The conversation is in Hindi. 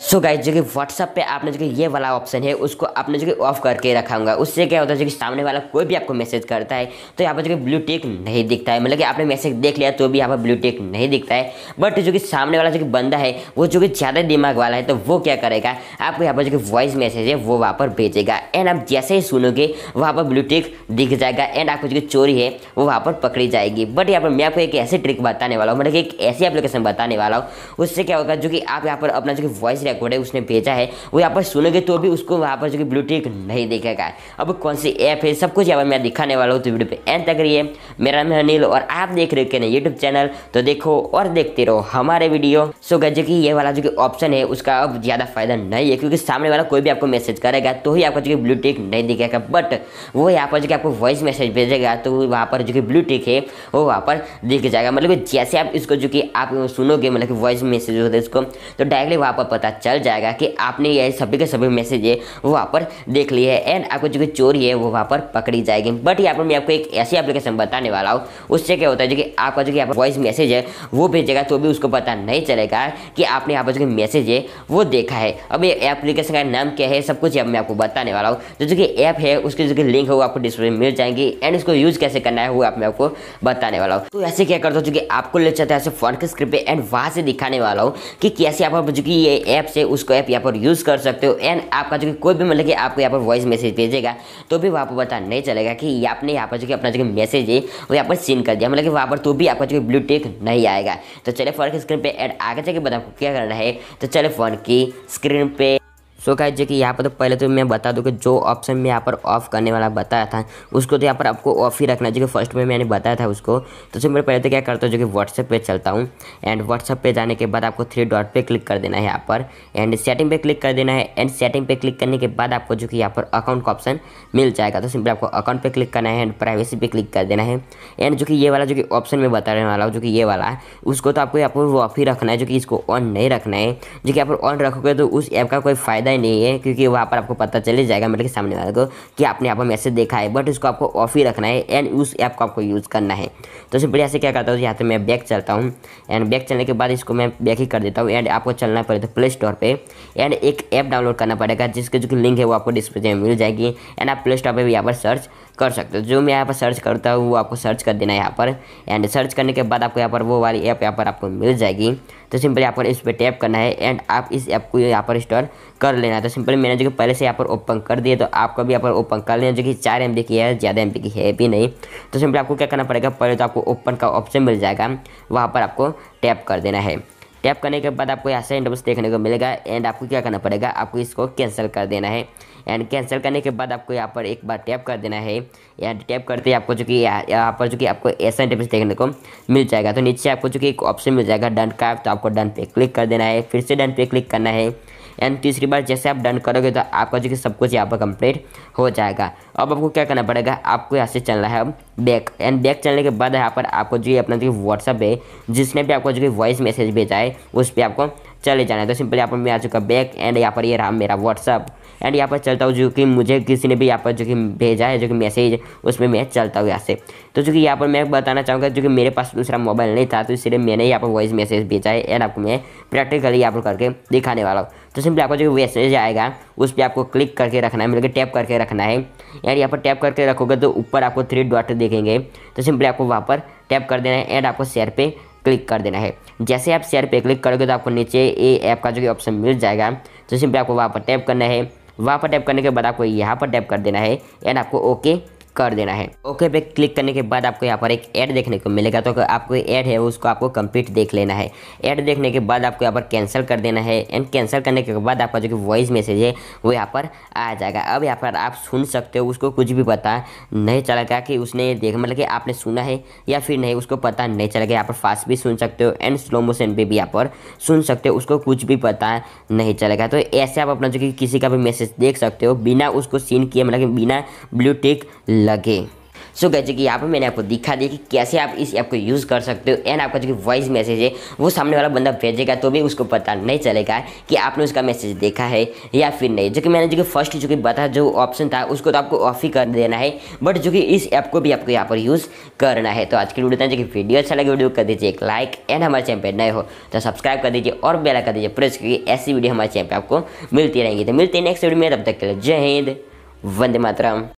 सो so गाइज जो कि व्हाट्सअप पे आपने जो कि ये वाला ऑप्शन है उसको आपने जो कि ऑफ करके रखा उससे क्या होता है जो कि सामने वाला कोई भी आपको मैसेज करता है तो यहाँ पर जो कि ब्लू टेक नहीं दिखता है मतलब कि आपने मैसेज देख लिया तो भी यहाँ पर ब्लू टेक नहीं दिखता है बट जो कि सामने वाला जो कि बंदा है वो जो कि ज़्यादा दिमाग वाला है तो वो क्या करेगा आपको यहाँ पर जो कि वॉइस मैसेज है वो वहाँ पर भेजेगा एंड आप जैसे ही सुनोगे वहाँ पर ब्लू टेक दिख जाएगा एंड आपको जो कि चोरी है वो वहाँ पर पकड़ी जाएगी बट यहाँ पर मैं आपको एक ऐसी ट्रिक बताने वाला हूँ मतलब कि एक ऐसी एप्लीकेशन बताने वाला हूँ उससे क्या होगा जो कि आप यहाँ पर अपना जो कि वॉइस है उसने भेजा है वो यहाँ पर सुनोगे तो भी उसको वहाँ पर जो कि ब्लू नहीं देखेगा अब कौन सी ऐप है सब कुछ यहाँ पर मैं दिखाने वाला हूँ तो वीडियो पे एंड तक रही मेरा नाम है अनिल और आप देख रहे हो यूट्यूब चैनल तो देखो और देखते रहो हमारे वीडियो सो गए जो कि ये वाला जो कि ऑप्शन है उसका अब ज़्यादा फायदा नहीं है क्योंकि सामने वाला कोई भी आपको मैसेज करेगा तो ही आपका जो कि ब्लू नहीं दिखेगा बट वो यहाँ पर जो कि आपको वॉइस मैसेज भेजेगा तो वहाँ पर जो कि ब्लू है वो वहाँ पर दिख जाएगा मतलब जैसे आप इसको जो कि आप सुनोगे मतलब कि वॉइस मैसेज होते है इसको तो डायरेक्टली वहाँ पर पता चल जाएगा कि आपने ये सभी के सभी मैसेज है वो वहाँ पर देख लिए हैं एंड आपको जो कि चोरी है वो वहाँ पर पकड़ी जाएगी बट यहाँ पर मैं आपको एक ऐसी एप्लीकेशन बताने वाला हूँ उससे क्या होता है जो कि आपका जो कि यहाँ पर वॉइस मैसेज है वो भेजेगा तो भी उसको पता नहीं चलेगा कि आपने यहाँ पर जो कि मैसेज है वो देखा है अब ये एप्लीकेशन का नाम क्या है सब कुछ अब मैं आपको बताने वाला हूँ जो तो जो कि ऐप है उसकी जो कि लिंक है वो आपको डिस्क्रिप्शन मिल जाएंगी एंड इसको यूज़ कैसे करना है वो आप मैं आपको बताने वाला हूँ तो ऐसे क्या करता हूँ जो कि आपको ले चलता है ऐसे फोन के स्क्रिप्ट पर एंड वहाँ से दिखाने वाला हूँ कि कैसे आप जो कि ये ऐप से उसको ऐप यहाँ पर यूज़ कर सकते हो एंड आपका जो कि कोई भी मतलब कि आपको यहाँ पर वॉइस मैसेज भेजेगा तो भी वहाँ पर पता नहीं चलेगा कि आपने यहाँ पर जो कि अपना जो कि मैसेज है वो यहाँ पर सीन कर दिया मतलब कि वहाँ पर तो भी आपका जो ब्लू टेक नहीं आएगा तो चले फोन की स्क्रीन पर एड आगे जाके बता क्या करना है तो चले फोन की स्क्रीन पर सो गाइज जो कि यहाँ पर तो पहले तो मैं बता दूँ कि जो ऑप्शन मैं यहाँ पर ऑफ करने वाला बताया था उसको तो यहाँ पर आपको ऑफ ही रखना है जो कि फर्स्ट में मैंने बताया था उसको तो सिर्फ मैं पहले तो क्या करता हूँ जो कि व्हाट्सएप पे चलता हूँ एंड व्हाट्सएप पे जाने के बाद आपको थ्री डॉट पे क्लिक कर देना है यहाँ पर एंड सेटिंग पे क्लिक कर देना है एंड सेटिंग पे क्लिक करने के बाद आपको जो कि यहाँ पर अकाउंट का ऑप्शन मिल जाएगा तो सिंपली आपको अकाउंट पे क्लिक करना है एंड प्राइवेसी पे क्लिक कर देना है एंड जो कि ये वाला जो कि ऑप्शन में बताने वाला हूँ जो कि ये वाला है उसको तो आपको यहाँ पर वो ऑफ ही रखना है जो कि इसको ऑन नहीं रखना है जो कि यहाँ पर ऑन रखोगे तो उस ऐप का कोई फ़ायदा फ़ायदा ही नहीं है क्योंकि वहाँ पर आपको पता चले जाएगा मतलब कि सामने वाले को कि आपने यहाँ पर मैसेज देखा है बट उसको आपको ऑफ ही रखना है एंड उस ऐप को आपको यूज़ करना है तो सबसे बढ़िया से क्या करता हूँ यहाँ पर मैं बैक चलता हूँ एंड बैक चलने के बाद इसको मैं बैक ही कर देता हूँ एंड आपको चलना पड़ेगा प्ले स्टोर पर एंड एक ऐप डाउनलोड करना पड़ेगा जिसके जो लिंक है वो आपको डिस्प्ले में मिल जाएगी एंड आप प्ले स्टोर पर भी यहाँ पर सर्च कर सकते हो जो मैं यहाँ पर सर्च करता हूँ वो आपको सर्च कर देना है यहाँ पर एंड सर्च करने के बाद आपको यहाँ पर वो वाली ऐप यहाँ पर आपको मिल जाएगी तो सिंपली आपको इस पर टैप करना है एंड आप इस ऐप को यहाँ पर इंस्टॉल कर लेना है तो सिंपली मैंने जो कि पहले से यहाँ पर ओपन कर दिया तो आपको भी यहाँ पर ओपन कर लेना जो कि चार एम की है ज़्यादा एम की है भी नहीं तो सिंपली आपको क्या करना पड़ेगा पहले तो आपको ओपन का ऑप्शन मिल जाएगा वहाँ पर आपको टैप कर देना है टैप करने के बाद आपको यहाँ से इंटरव्यूस देखने को मिलेगा एंड आपको क्या करना पड़ेगा आपको इसको कैंसिल कर देना है एंड कैंसिल करने के बाद आपको यहाँ पर एक बार टैप कर देना है एंड टैप करते ही आपको जो कि यहाँ पर जो कि आपको ऐसा इंटरव्यूस देखने को मिल जाएगा तो नीचे आपको जो कि एक ऑप्शन मिल जाएगा डन का तो आपको डन पे क्लिक कर देना है फिर से डन पे क्लिक करना है एंड तीसरी बार जैसे आप डन करोगे तो आपका जो कि सब कुछ यहाँ पर कंप्लीट हो जाएगा अब आपको क्या करना पड़ेगा आपको यहाँ से चलना है बैक एंड बैक चलने के बाद यहाँ पर आपको जो अपना जो व्हाट्सअप है जिसने भी आपको जो कि वॉइस मैसेज भेजा है उस पर आपको चले जाना है तो सिंपली यहाँ पर मैं आ चुका बैक एंड यहाँ पर ये रहा मेरा व्हाट्सअप एंड यहाँ पर चलता हूँ जो कि मुझे किसी ने भी यहाँ पर जो कि भेजा है जो कि मैसेज उसमें मैं चलता हूँ यहाँ से तो जो कि यहाँ पर मैं बताना चाहूँगा जो कि मेरे पास दूसरा मोबाइल नहीं था तो इसलिए मैंने यहाँ पर वॉइस मैसेज भेजा है एंड आपको मैं प्रैक्टिकली यहाँ पर करके दिखाने वाला हूँ तो सिंपली आपको जो मैसेज आएगा उस पर आपको क्लिक करके रखना है मतलब टैप करके रखना है एंड यहाँ पर टैप करके रखोगे तो ऊपर आपको थ्री डॉट देखेंगे तो सिंपली आपको वहाँ पर टैप कर देना है एंड आपको शेयर पर क्लिक कर देना है जैसे आप शेयर पे क्लिक करोगे तो आपको नीचे ए ऐप का जो कि ऑप्शन मिल जाएगा तो सिंपली आपको वहाँ पर टैप करना है वहाँ पर टैप करने के बाद आपको यहाँ पर टैप कर देना है एंड आपको ओके कर देना है ओके पे क्लिक करने के बाद आपको यहाँ पर एक ऐड देखने को मिलेगा तो आपको ऐड है उसको आपको कंप्लीट देख लेना है ऐड देखने के बाद आपको यहाँ पर कैंसिल कर देना है एंड कैंसिल करने के बाद आपका जो कि वॉइस मैसेज है वो यहाँ पर आ जाएगा अब यहाँ पर आप सुन सकते हो उसको कुछ भी पता नहीं चलेगा कि उसने देख मतलब कि आपने सुना है या फिर नहीं उसको पता नहीं चलेगा यहाँ पर फास्ट भी सुन सकते हो एंड स्लो मोशन पर भी यहाँ पर सुन सकते हो उसको कुछ भी पता नहीं चलेगा तो ऐसे आप अपना जो कि किसी का भी मैसेज देख सकते हो बिना उसको सीन किए मतलब कि बिना ब्लू टिक लगे सो so, जो कि यहाँ पर मैंने आपको दिखा दिया कि कैसे आप इस ऐप को यूज़ कर सकते हो एंड आपका जो कि वॉइस मैसेज है वो सामने वाला बंदा भेजेगा तो भी उसको पता नहीं चलेगा कि आपने उसका मैसेज देखा है या फिर नहीं जो कि मैंने जो कि फर्स्ट जो कि बताया जो ऑप्शन था उसको तो आपको ऑफ ही कर देना है बट जो कि इस ऐप को भी आपको यहाँ पर यूज़ करना है तो आज की वीडियो जो कि वीडियो अच्छा लगे वीडियो कर दीजिए एक लाइक एंड हमारे चैनल पर नए हो तो सब्सक्राइब कर दीजिए और बेला कर दीजिए प्रेस क्योंकि ऐसी वीडियो हमारे चैनल पर आपको मिलती रहेंगी तो मिलती है नेक्स्ट वीडियो में तब तक के लिए जय हिंद वंदे मातरम